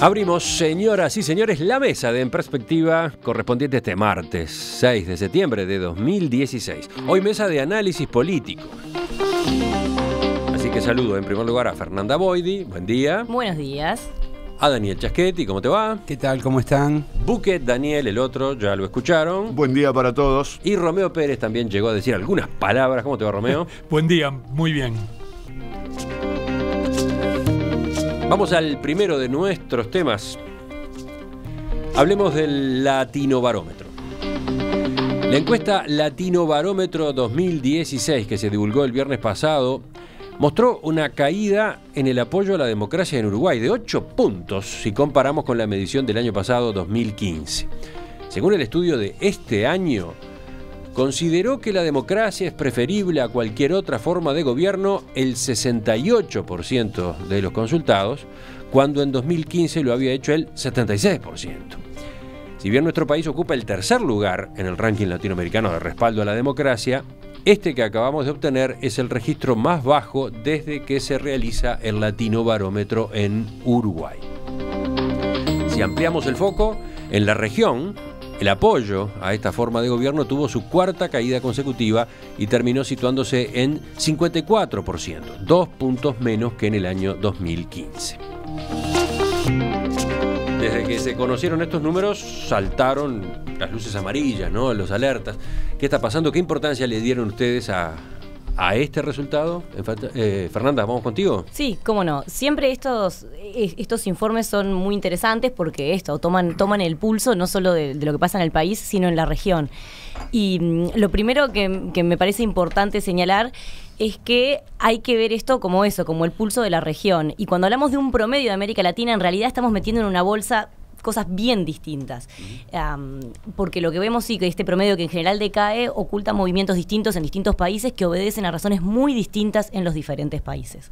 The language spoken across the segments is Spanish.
Abrimos, señoras y señores, la mesa de En Perspectiva correspondiente este martes 6 de septiembre de 2016. Hoy mesa de análisis político. Así que saludo en primer lugar a Fernanda Boidi, buen día. Buenos días. A Daniel Chasquetti, ¿cómo te va? ¿Qué tal? ¿Cómo están? Buquet, Daniel, el otro, ya lo escucharon. Buen día para todos. Y Romeo Pérez también llegó a decir algunas palabras. ¿Cómo te va, Romeo? buen día, muy bien. Vamos al primero de nuestros temas. Hablemos del Latino Barómetro. La encuesta Latino Barómetro 2016 que se divulgó el viernes pasado mostró una caída en el apoyo a la democracia en Uruguay de 8 puntos si comparamos con la medición del año pasado 2015. Según el estudio de este año, consideró que la democracia es preferible a cualquier otra forma de gobierno el 68% de los consultados, cuando en 2015 lo había hecho el 76%. Si bien nuestro país ocupa el tercer lugar en el ranking latinoamericano de respaldo a la democracia, este que acabamos de obtener es el registro más bajo desde que se realiza el Latino Barómetro en Uruguay. Si ampliamos el foco, en la región, el apoyo a esta forma de gobierno tuvo su cuarta caída consecutiva y terminó situándose en 54%, dos puntos menos que en el año 2015. Desde que se conocieron estos números, saltaron las luces amarillas, ¿no? los alertas. ¿Qué está pasando? ¿Qué importancia le dieron ustedes a, a este resultado. Eh, Fernanda, ¿vamos contigo? Sí, cómo no. Siempre estos, estos informes son muy interesantes porque esto, toman, toman el pulso no solo de, lo que pasa en el país, sino en la región. Y mm, lo primero que me parece importante señalar es que hay que ver esto como eso, como el pulso de la región. Y cuando hablamos de un promedio de América Latina, en realidad estamos metiendo en una bolsa cosas bien distintas. porque lo que vemos sí que este promedio que en general decae oculta movimientos distintos en distintos países que obedecen a razones muy distintas en los diferentes países.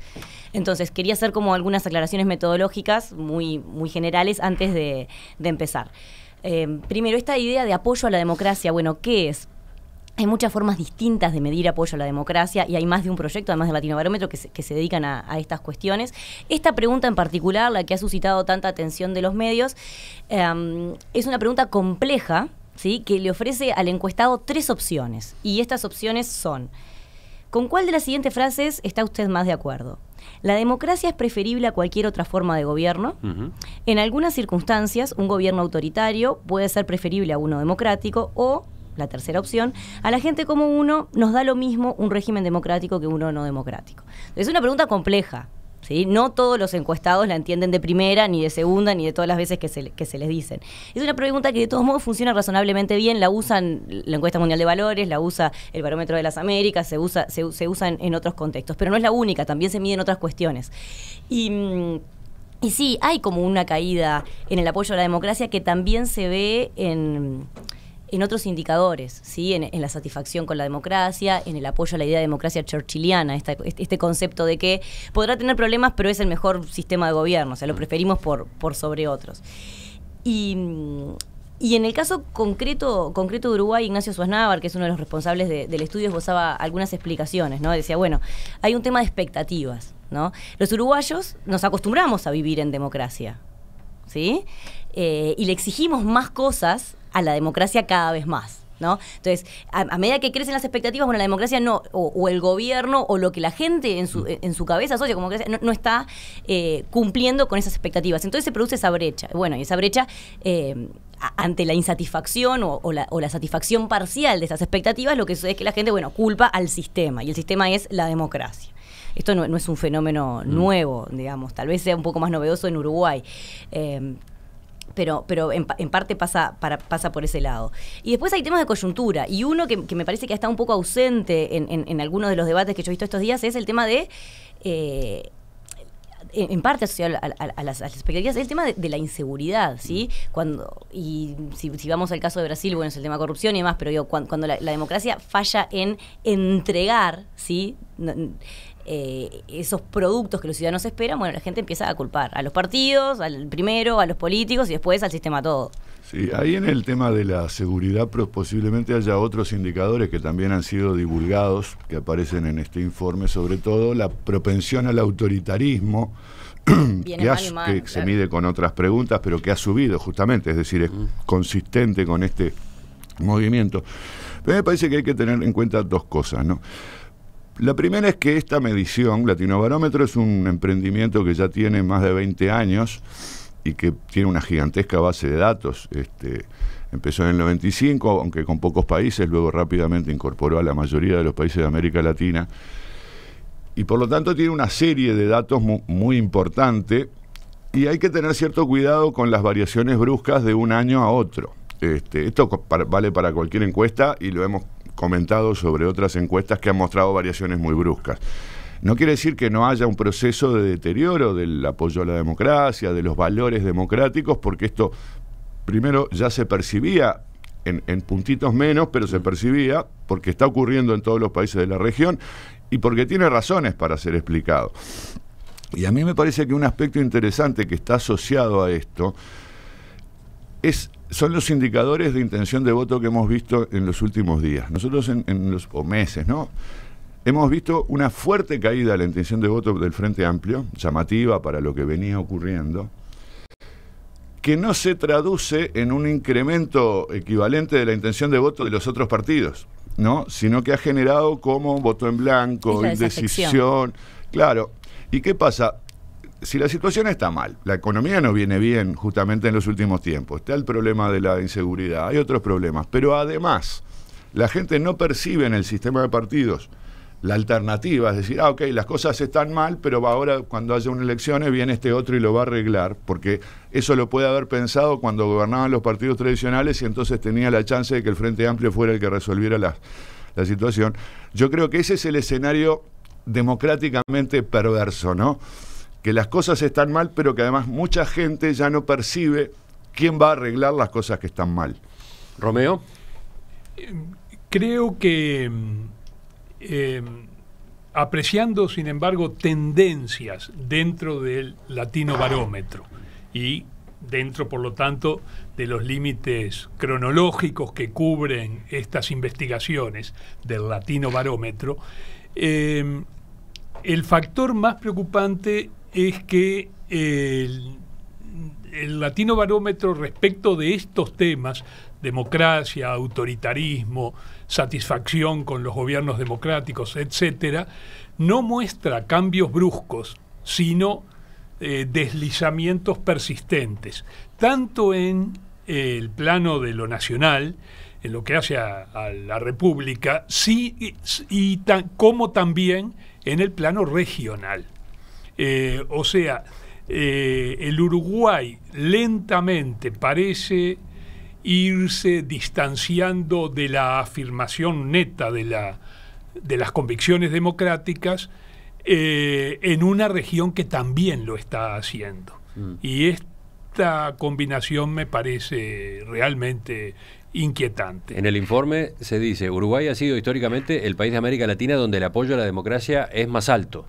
Entonces, quería hacer como algunas aclaraciones metodológicas muy, muy generales antes de, empezar. Em, primero, esta idea de apoyo a la democracia, bueno, ¿qué es? hay muchas formas distintas de medir apoyo a la democracia y hay más de un proyecto, además de Latino Barómetro, que se, dedican a, estas cuestiones. Esta pregunta en particular, la que ha suscitado tanta atención de los medios, em, es una pregunta compleja, ¿sí? que le ofrece al encuestado tres opciones. Y estas opciones son, ¿con cuál de las siguientes frases está usted más de acuerdo? La democracia es preferible a cualquier otra forma de gobierno. En algunas circunstancias, un gobierno autoritario puede ser preferible a uno democrático o la tercera opción, a la gente como uno nos da lo mismo un régimen democrático que uno no democrático. Es una pregunta compleja. ¿Sí? No todos los encuestados la entienden de primera, ni de segunda, ni de todas las veces que se, les dicen. Es una pregunta que de todos modos funciona razonablemente bien, la usan la encuesta mundial de valores, la usa el barómetro de las Américas, se usa, se, en, otros contextos, pero no es la única, también se miden otras cuestiones. Y... Y sí, hay como una caída en el apoyo a la democracia que también se ve en, en otros indicadores, ¿sí? En, la satisfacción con la democracia, en el apoyo a la idea de democracia churchilliana, este, este concepto de que podrá tener problemas, pero es el mejor sistema de gobierno, o sea, lo mm. preferimos por, por sobre otros. Y, en el caso concreto, concreto de Uruguay, Ignacio Suaznávar, que es uno de los responsables del estudio, esbozaba algunas explicaciones, ¿no? Decía, bueno, hay un tema de expectativas, ¿no? Los uruguayos nos acostumbramos a vivir en democracia, ¿sí? Eh, y le exigimos más cosas a la democracia cada vez más. ¿No? Entonces, a, medida que crecen las expectativas, bueno, la democracia no, o, el gobierno, o lo que la gente en su, en su cabeza asocia como que no, está eh, cumpliendo con esas expectativas. Entonces se produce esa brecha. Bueno, y esa brecha eh, ante la insatisfacción o, la, satisfacción parcial de esas expectativas, lo que sucede es que la gente, bueno, culpa al sistema, y el sistema es la democracia. Esto no, es un fenómeno mm. nuevo, digamos, tal vez sea un poco más novedoso en Uruguay. Eh, pero, pero en, parte pasa, pasa por ese lado. Y después hay temas de coyuntura, y uno que, me parece que está un poco ausente en, algunos de los debates que yo he visto estos días es el tema de... Eh, en, parte asociado a, las, a, es el tema de, la inseguridad, ¿sí? Mm. Cuando, y si, vamos al caso de Brasil, bueno, es el tema de corrupción y demás, pero digo, cuando, la, la, democracia falla en entregar, ¿sí? Eh, esos productos que los ciudadanos esperan, bueno, la gente empieza a culpar a los partidos, al primero, a los políticos y después al sistema todo. Sí, ahí en el tema de la seguridad pues, posiblemente haya otros indicadores que también han sido divulgados, que aparecen en este informe, sobre todo la propensión al autoritarismo, que, se mide con otras preguntas, pero que ha subido justamente, es decir, es mm. consistente con este movimiento. Pero me parece que hay que tener en cuenta dos cosas, ¿no? La primera es que esta medición, Latinobarómetro, es un emprendimiento que ya tiene más de 20 años y que tiene una gigantesca base de datos. Este, empezó en el 95, aunque con pocos países, luego rápidamente incorporó a la mayoría de los países de América Latina. Y por lo tanto tiene una serie de datos muy, importante y hay que tener cierto cuidado con las variaciones bruscas de un año a otro. Este, esto vale para cualquier encuesta y lo hemos comentado sobre otras encuestas que han mostrado variaciones muy bruscas. No quiere decir que no haya un proceso de deterioro del apoyo a la democracia, de los valores democráticos, porque esto primero ya se percibía en, en, puntitos menos, pero se percibía porque está ocurriendo en todos los países de la región y porque tiene razones para ser explicado. Y a mí me parece que un aspecto interesante que está asociado a esto son los indicadores de intención de voto que hemos visto en los últimos días. Nosotros en, en los meses, ¿no? Hemos visto una fuerte caída de la intención de voto del Frente Amplio, llamativa para lo que venía ocurriendo, que no se traduce en un incremento equivalente de la intención de voto de los otros partidos, ¿no? Sino que ha generado como voto en blanco, indecisión. Claro. ¿Y qué pasa? si la situación está mal, la economía no viene bien justamente en los últimos tiempos, está el problema de la inseguridad, hay otros problemas, pero además la gente no percibe en el sistema de partidos la alternativa, es decir, ah, ok, las cosas están mal, pero ahora cuando haya unas elecciones viene este otro y lo va a arreglar, porque eso lo puede haber pensado cuando gobernaban los partidos tradicionales y entonces tenía la chance de que el Frente Amplio fuera el que resolviera la, la situación. Yo creo que ese es el escenario democráticamente perverso, ¿no? que las cosas están mal, pero que además mucha gente ya no percibe quién va a arreglar las cosas que están mal. Romeo. Creo que mm, eh, apreciando, sin embargo, tendencias dentro del latino barómetro y dentro, por lo tanto, de los límites cronológicos que cubren estas investigaciones del latino barómetro, eh, el factor más preocupante es que el, latino barómetro respecto de estos temas, democracia, autoritarismo, satisfacción con los gobiernos democráticos, etcétera, no muestra cambios bruscos, sino eh, deslizamientos persistentes, tanto en el plano de lo nacional, en lo que hace a, la República, sí, como también en el plano regional. Eh, o sea, eh, el Uruguay lentamente parece irse distanciando de la afirmación neta de, de las convicciones democráticas eh, en una región que también lo está haciendo. Mm. Y esta combinación me parece realmente inquietante. En el informe se dice, Uruguay ha sido históricamente el país de América Latina donde el apoyo a la democracia es más alto.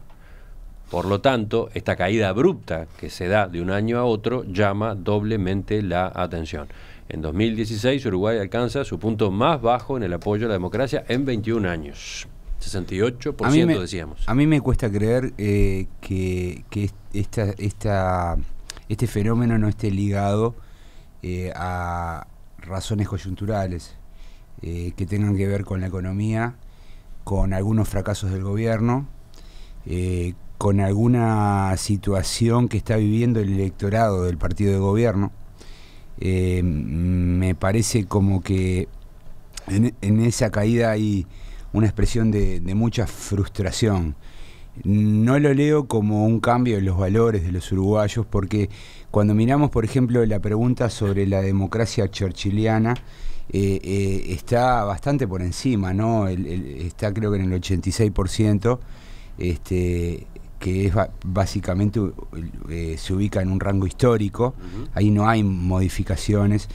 Por lo tanto, esta caída abrupta que se da de un año a otro llama doblemente la atención. En 2016 Uruguay alcanza su punto más bajo en el apoyo a la democracia en 21 años. 68% decíamos. A mí me cuesta creer eh, que, este fenómeno no esté ligado eh, a razones coyunturales eh, que tengan que ver con la economía, con algunos fracasos del gobierno, con alguna situación que está viviendo el electorado del partido de gobierno. Eh, me parece como que en, esa caída hay una expresión de, mucha frustración. No lo leo como un cambio de los valores de los uruguayos, porque cuando miramos, por ejemplo, la pregunta sobre la democracia churchilliana, eh, eh, está bastante por encima, ¿no? está creo que en el 86%. Este, que básicamente eh, se ubica en un rango histórico, ahí no hay modificaciones.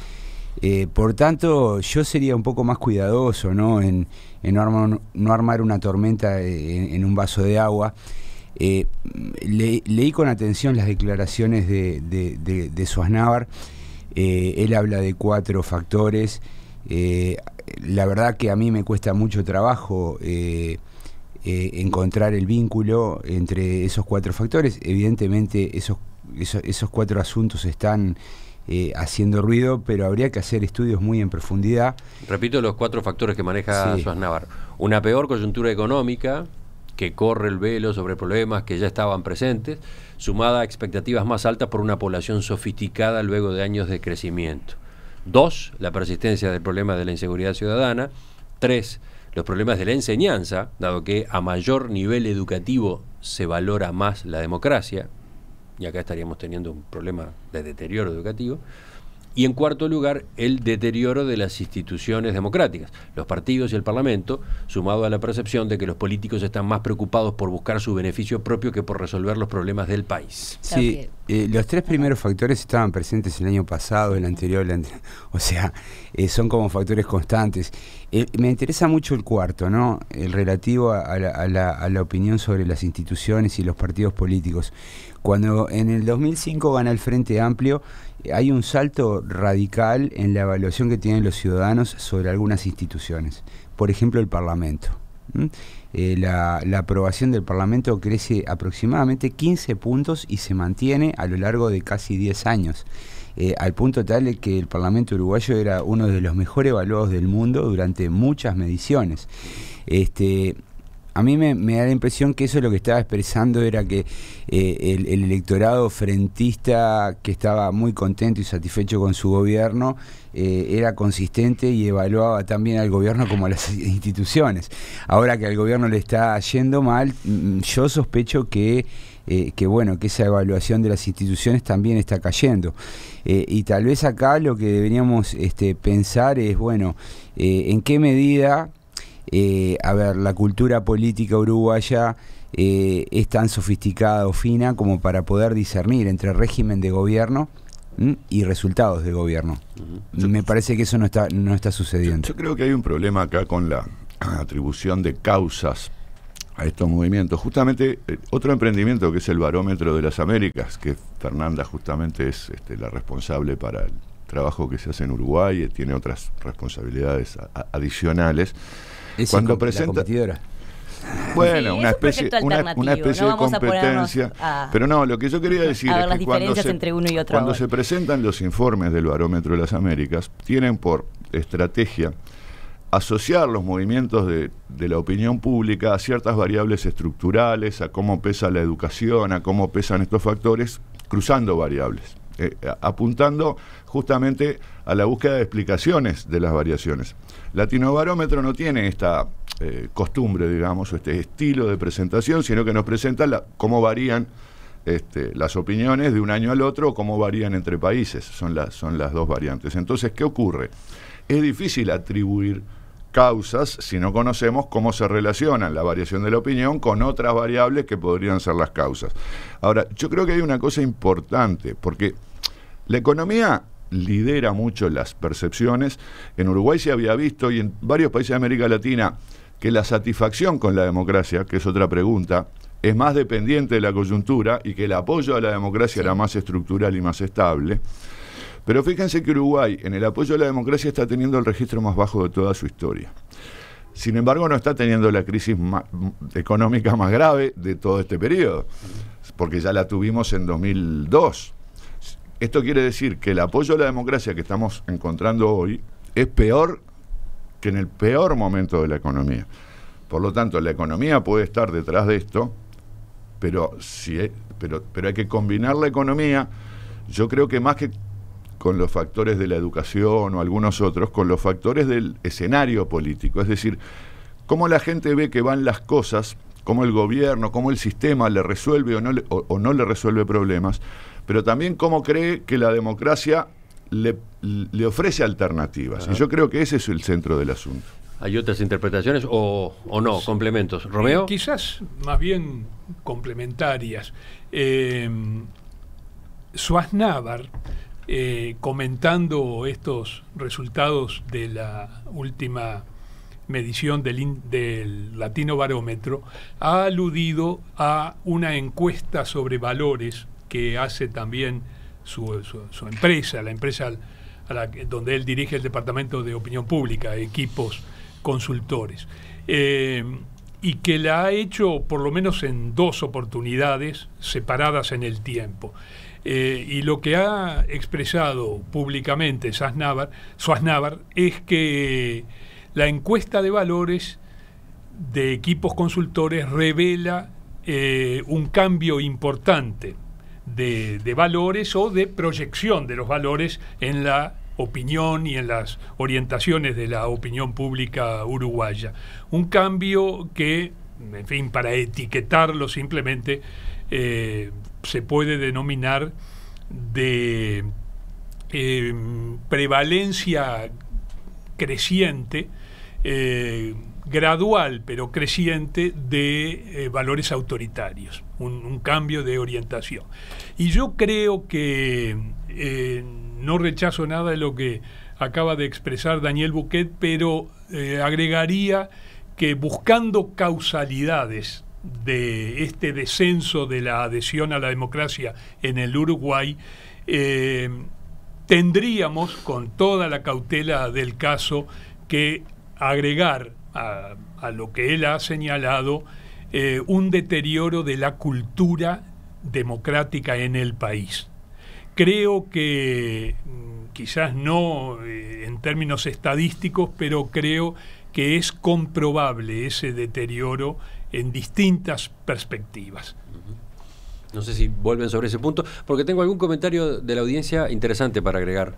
Eh, por tanto, yo sería un poco más cuidadoso ¿no? en, no, armar, una tormenta eh, en, un vaso de agua. leí con atención las declaraciones de, de, él habla de cuatro factores. la verdad que a mí me cuesta mucho trabajo eh, encontrar el vínculo entre esos cuatro factores. Evidentemente esos, esos, cuatro asuntos están eh, haciendo ruido, pero habría que hacer estudios muy en profundidad. Repito los cuatro factores que maneja sí. Navarro. Una peor coyuntura económica que corre el velo sobre problemas que ya estaban presentes, sumada a expectativas más altas por una población sofisticada luego de años de crecimiento. Dos, la persistencia del problema de la inseguridad ciudadana. Tres, los problemas de la enseñanza, dado que a mayor nivel educativo se valora más la democracia, y acá estaríamos teniendo un problema de deterioro educativo, y en cuarto lugar, el deterioro de las instituciones democráticas, los partidos y el Parlamento, sumado a la percepción de que los políticos están más preocupados por buscar su beneficio propio que por resolver los problemas del país. Sí, eh, los tres primeros factores estaban presentes el año pasado, el anterior, o sea, eh, son como factores constantes. Eh, me interesa mucho el cuarto, ¿no? El relativo a la, a la opinión sobre las instituciones y los partidos políticos. Cuando en el 2005 gana el Frente Amplio hay un salto radical en la evaluación que tienen los ciudadanos sobre algunas instituciones, por ejemplo el Parlamento. Eh, la, aprobación del Parlamento crece aproximadamente 15 puntos y se mantiene a lo largo de casi 10 años, eh, al punto tal que el Parlamento uruguayo era uno de los mejor evaluados del mundo durante muchas mediciones. Este, a mí me, da la impresión que eso lo que estaba expresando era que eh, el, electorado frentista que estaba muy contento y satisfecho con su gobierno eh, era consistente y evaluaba también al gobierno como a las instituciones. Ahora que al gobierno le está yendo mal, mm, yo sospecho eh, que... bueno, que esa evaluación de las instituciones también está cayendo. y tal vez acá lo que deberíamos este, pensar es, bueno, en qué medida eh, a ver, la cultura política uruguaya eh, es tan sofisticada o fina como para poder discernir entre régimen de gobierno y resultados de gobierno. Me parece que eso no está, no está sucediendo. Yo, creo que hay un problema acá con la atribución de causas a estos movimientos. Justamente eh, otro emprendimiento que es el Barómetro de las Américas, que Fernanda justamente es este, la responsable para el trabajo que se hace en Uruguay, tiene otras responsabilidades adicionales. Cuando presenta. Bueno, una, especie, una, de competencia. pero no, lo que yo quería decir es que cuando, se, cuando se presentan los informes del Barómetro de las Américas, tienen por estrategia asociar los movimientos de, la opinión pública a ciertas variables estructurales, a cómo pesa la educación, a cómo pesan estos factores, cruzando variables, eh, apuntando justamente a la búsqueda de explicaciones de las variaciones. Latinobarómetro no tiene esta eh, costumbre, digamos, o este estilo de presentación, sino que nos presenta cómo varían este, las opiniones de un año al otro o cómo varían entre países. Son, son las dos variantes. Entonces, ¿qué ocurre? Es difícil atribuir causas si no conocemos cómo se relacionan la variación de la opinión con otras variables que podrían ser las causas. Ahora, yo creo que hay una cosa importante, porque la economía lidera mucho las percepciones. En Uruguay se había visto y en varios países de América Latina que la satisfacción con la democracia, que es otra pregunta, es más dependiente de la coyuntura y que el apoyo a la democracia era más estructural y más estable. Pero fíjense que Uruguay en el apoyo a la democracia está teniendo el registro más bajo de toda su historia. Sin embargo, no está teniendo la crisis económica más grave de todo este periodo, porque ya la tuvimos en 2002. Esto quiere decir que el apoyo a la democracia que estamos encontrando hoy es peor que en el peor momento de la economía. Por lo tanto, la economía puede estar detrás de esto, pero, si, pero, pero hay que combinar la economía, yo creo que más que con los factores de la educación o algunos otros, con los factores del escenario político. Es decir, cómo la gente ve que van las cosas, cómo el gobierno, cómo el sistema le resuelve o no le, o no le resuelve problemas pero también cómo cree que la democracia le, ofrece alternativas. Y yo creo que ese es el centro del asunto. ¿Hay otras interpretaciones o, no? ¿Complementos? ¿Romeo? Eh, quizás más bien complementarias. Eh, Navar, eh, comentando estos resultados de la última medición del, Latino Barómetro, ha aludido a una encuesta sobre valores que hace también su, empresa, la empresa donde él dirige el departamento de opinión pública, equipos consultores. Eh, y que la ha hecho por lo menos en dos oportunidades separadas en el tiempo. Eh, y lo que ha expresado públicamente Suárez Navar... es que la encuesta de valores de equipos consultores revela eh, un cambio importante de, valores o de proyección de los valores en la opinión y en las orientaciones de la opinión pública uruguaya. Un cambio que, en fin, para etiquetarlo simplemente, eh, se puede denominar de em, prevalencia creciente eh, gradual pero creciente de eh, valores autoritarios, un, cambio de orientación. Y yo creo que eh, no rechazo nada de lo que acaba de expresar Daniel Bouquet, pero eh, agregaría que buscando causalidades de este descenso de la adhesión a la democracia en el Uruguay, tendríamos, con toda la cautela del caso, que agregar a, lo que él ha señalado, eh, un deterioro de la cultura democrática en el país. Creo que, mm, quizás no eh, en términos estadísticos, pero creo que es comprobable ese deterioro en distintas perspectivas. No sé si vuelven sobre ese punto, porque tengo algún comentario de la audiencia interesante para agregar.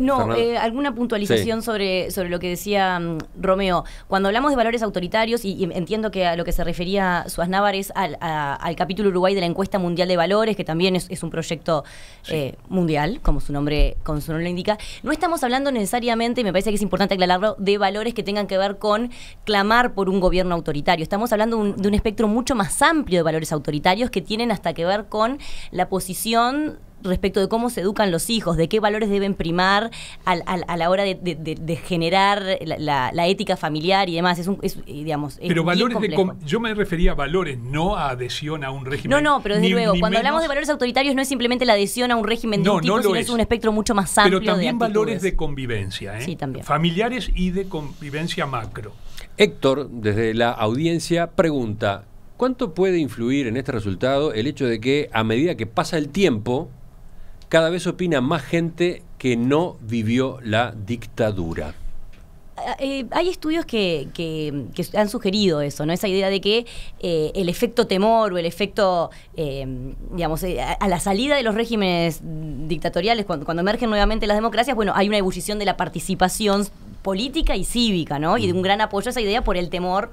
No, eh, alguna puntualización sobre, sobre lo que decía mm, Romeo. Cuando hablamos de valores autoritarios, y, entiendo que a lo que se refería Suárez es al, capítulo Uruguay de la Encuesta Mundial de Valores, que también es, un proyecto eh, mundial, como su, nombre, con su nombre lo indica, no estamos hablando necesariamente, y me parece que es importante aclararlo, de valores que tengan que ver con clamar por un gobierno autoritario. Estamos hablando de un espectro mucho más amplio de valores autoritarios que tienen hasta que ver con la posición respecto de cómo se educan los hijos, de qué valores deben primar a la hora de, generar la, ética familiar y demás. Es eh, digamos, pero valores de yo me refería a valores, no a adhesión a un régimen. No, no, pero desde luego, cuando hablamos de valores autoritarios no es simplemente la adhesión a un régimen de no, sino es. un espectro mucho más amplio. Pero también valores de convivencia, ¿eh? sí, también. familiares y de convivencia macro. Héctor, desde la audiencia, pregunta. ¿Cuánto puede influir en este resultado el hecho de que a medida que pasa el tiempo, cada vez opina más gente que no vivió la dictadura. Ah, eh, hay estudios que, han sugerido eso, ¿no? Esa idea de que eh, el efecto temor o el efecto, em, digamos, eh, a, la salida de los regímenes dictatoriales, cuando, cuando emergen nuevamente las democracias, bueno, hay una ebullición de la participación política y cívica, ¿no? Y de un mm. gran apoyo a esa idea por el temor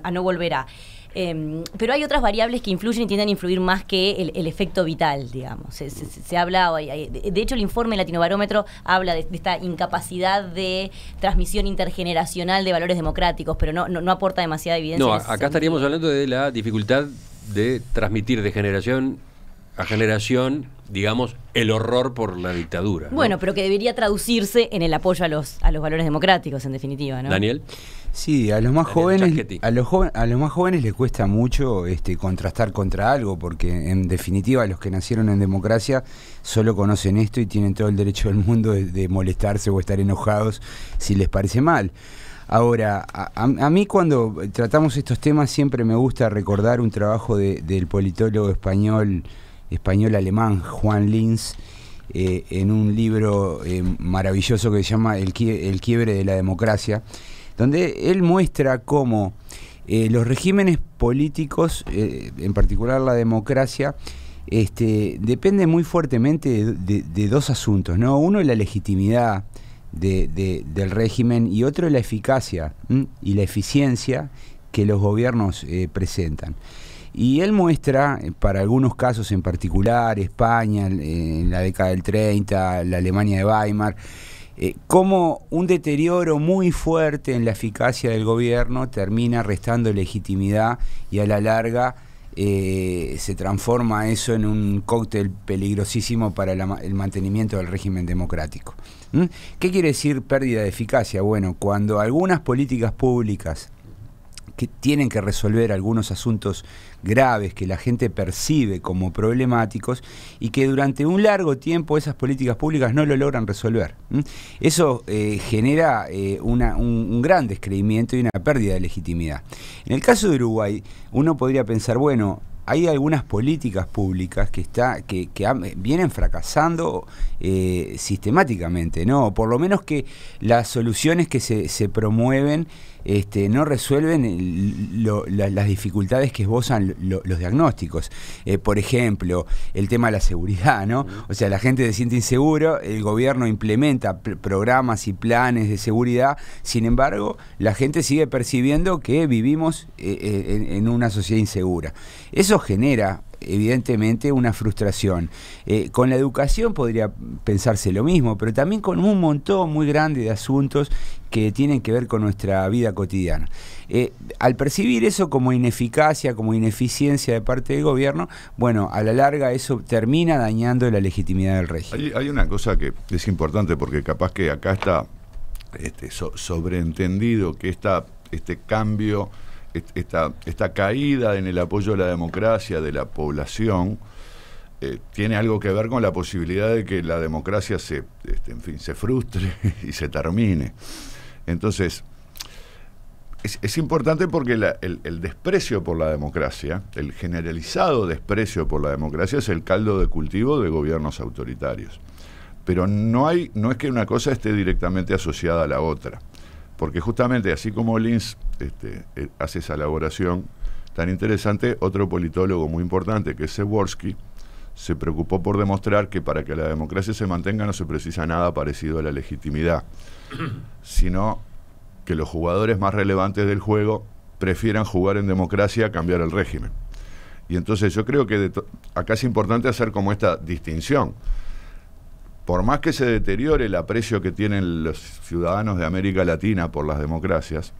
a, no volver a. Em, pero hay otras variables que influyen y tienden a influir más que el, efecto vital, digamos. Se, se, se, de hecho, el informe Latinobarómetro habla de, esta incapacidad de transmisión intergeneracional de valores democráticos, pero no aporta demasiada evidencia. No, acá estaríamos hablando de la dificultad de transmitir de generación a generación, digamos, el horror por la dictadura. Bueno, pero que debería traducirse en el apoyo a los, a los valores democráticos, en definitiva, ¿no? Daniel. Sí, a los más jóvenes, a los, a los más jóvenes les cuesta mucho este, contrastar contra algo, porque en definitiva los que nacieron en democracia solo conocen esto y tienen todo el derecho del mundo de, molestarse o estar enojados si les parece mal. Ahora, a, mí cuando tratamos estos temas siempre me gusta recordar un trabajo del politólogo español español-alemán Juan Linz, eh, en un libro eh, maravilloso que se llama el, quiebre de la democracia, donde él muestra cómo eh, los regímenes políticos, en particular la democracia, este, depende muy fuertemente de, dos asuntos, ¿no? Uno es la legitimidad del régimen y otro es la eficacia y la eficiencia que los gobiernos presentan. Y él muestra, eh, para algunos casos en particular, España eh, en la década del 30, la Alemania de Weimar, eh, cómo un deterioro muy fuerte en la eficacia del gobierno termina restando legitimidad y a la larga se transforma eso en un cóctel peligrosísimo para el mantenimiento del régimen democrático. ¿Mm? ¿Qué quiere decir pérdida de eficacia? Bueno, cuando algunas políticas públicas que tienen que resolver algunos asuntos graves que la gente percibe como problemáticos y que durante un largo tiempo esas políticas públicas no lo logran resolver. Eso eh, genera eh, un, gran descreimiento y una pérdida de legitimidad. En el caso de Uruguay, uno podría pensar, bueno, hay algunas políticas públicas que, está, que, vienen fracasando eh, sistemáticamente, ¿no? Por lo menos que las soluciones que se promueven este, no resuelven las dificultades que esbozan los diagnósticos. Eh, por ejemplo, el tema de la seguridad, ¿no? O sea, la gente se siente inseguro, el gobierno implementa programas y planes de seguridad, sin embargo, la gente sigue percibiendo que vivimos eh, eh, en una sociedad insegura. Eso genera evidentemente una frustración. Eh, con la educación podría pensarse lo mismo, pero también con un montón muy grande de asuntos que tienen que ver con nuestra vida cotidiana. Eh, al percibir eso como ineficacia, como ineficiencia de parte del gobierno, bueno, a la larga eso termina dañando la legitimidad del régimen. Hay, una cosa que es importante porque capaz que acá está este, sobreentendido que este cambio esta, caída en el apoyo a la democracia de la población eh, tiene algo que ver con la posibilidad de que la democracia se, este, en fin, se frustre y se termine. Entonces, es, importante porque el, el, desprecio por la democracia, el generalizado desprecio por la democracia, es el caldo de cultivo de gobiernos autoritarios. Pero no hay, no es que una cosa esté directamente asociada a la otra. Porque justamente así como Lins este, eh, hace esa elaboración tan interesante, otro politólogo muy importante, que es Seworsky, se preocupó por demostrar que para que la democracia se mantenga no se precisa nada parecido a la legitimidad, sino que los jugadores más relevantes del juego prefieran jugar en democracia a cambiar el régimen. Y entonces yo creo que acá es importante hacer como esta distinción por más que se deteriore el aprecio que tienen los ciudadanos de América Latina por las democracias,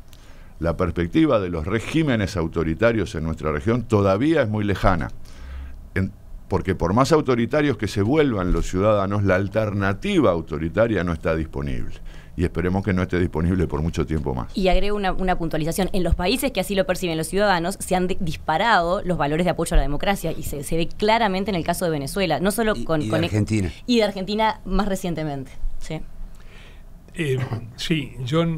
la perspectiva de los regímenes autoritarios en nuestra región todavía es muy lejana. porque por más autoritarios que se vuelvan los ciudadanos, la alternativa autoritaria no está disponible y esperemos que no esté disponible por mucho tiempo más. Y agrego una, puntualización. En los países que así lo perciben los ciudadanos, se han disparado los valores de apoyo a la democracia y se, ve claramente en el caso de Venezuela, no solo con, e-, Argentina. Y de Argentina más recientemente. Sí, eh, yo eh,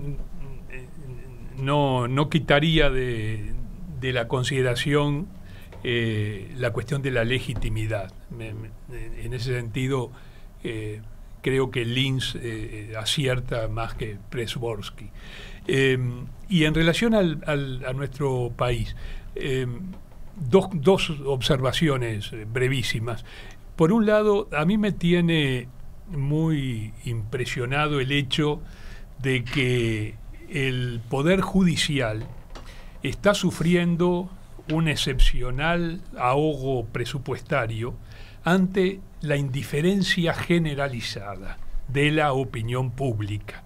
no, quitaría de, la consideración eh, la cuestión de la legitimidad. en ese sentido, creo que Linz eh, eh, acierta más que Presborsky. Em, y en relación a nuestro país, em, dos, observaciones eh, brevísimas. Por un lado, a mí me tiene muy impresionado el hecho de que el Poder Judicial está sufriendo un excepcional ahogo presupuestario ante la indiferencia generalizada de la opinión pública.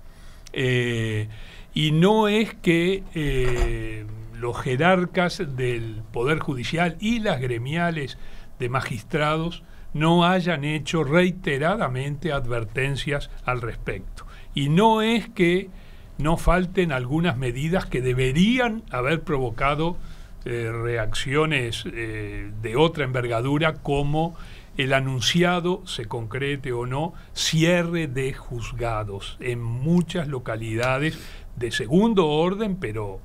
Eh, y no es que eh, los jerarcas del Poder Judicial y las gremiales de magistrados no hayan hecho reiteradamente advertencias al respecto. Y no es que no falten algunas medidas que deberían haber provocado eh, reacciones de otra envergadura como el anunciado, se concrete o no, cierre de juzgados en muchas localidades de segundo orden, pero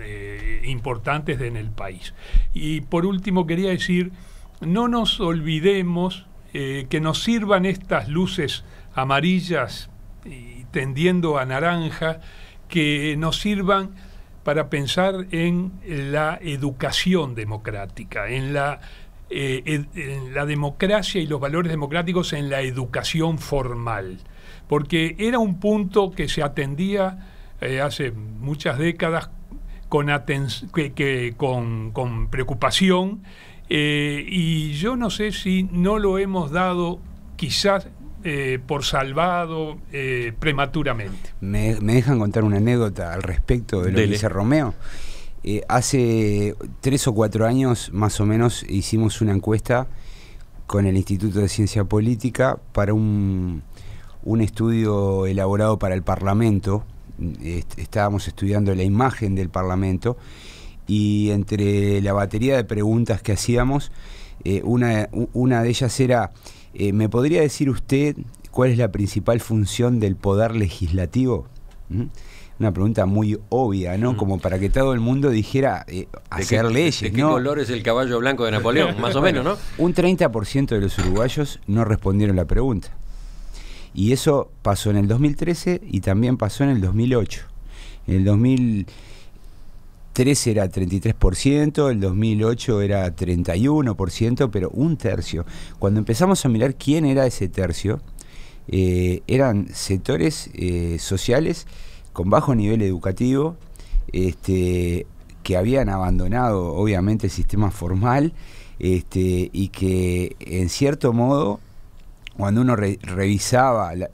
eh, importantes en el país. Y por último quería decir, no nos olvidemos eh, que nos sirvan estas luces amarillas y tendiendo a naranja, que nos sirvan para pensar en la educación democrática, en la eh, la democracia y los valores democráticos en la educación formal, porque era un punto que se atendía eh, hace muchas décadas con, con, preocupación eh, y yo no sé si no lo hemos dado quizás por salvado prematuramente. Me, dejan contar una anécdota al respecto de lo que Romeo. Eh, hace tres o cuatro años más o menos hicimos una encuesta con el Instituto de Ciencia Política para un, estudio elaborado para el Parlamento. estábamos estudiando la imagen del Parlamento y entre la batería de preguntas que hacíamos, eh, una, de ellas era, eh, ¿me podría decir usted cuál es la principal función del poder legislativo? ¿Mm? una pregunta muy obvia, ¿no? Mm. Como para que todo el mundo dijera hacer eh, leyes. ¿De qué color es el caballo blanco de Napoleón? Más o menos, ¿no? Un 30% de los uruguayos no respondieron la pregunta. Y eso pasó en el 2013 y también pasó en el 2008. En el 2013 era 33%, el 2008 era 31%, pero un tercio. Cuando empezamos a mirar quién era ese tercio, eh, eran sectores eh, sociales con bajo nivel educativo, este, que habían abandonado obviamente el sistema formal este, y que en cierto modo, cuando uno revisaba la,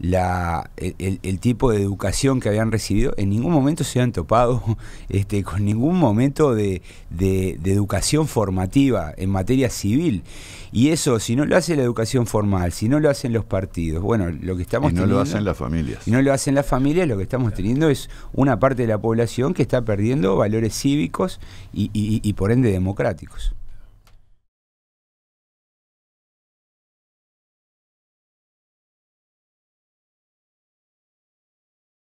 la el, el, tipo de educación que habían recibido, en ningún momento se habían topado este, con ningún momento de, de educación formativa en materia civil. Y eso, si no lo hace la educación formal, si no lo hacen los partidos, bueno, lo que estamos no teniendo, lo hacen las familias. Si no lo hacen las familias, lo que estamos teniendo es una parte de la población que está perdiendo valores cívicos y por ende democráticos.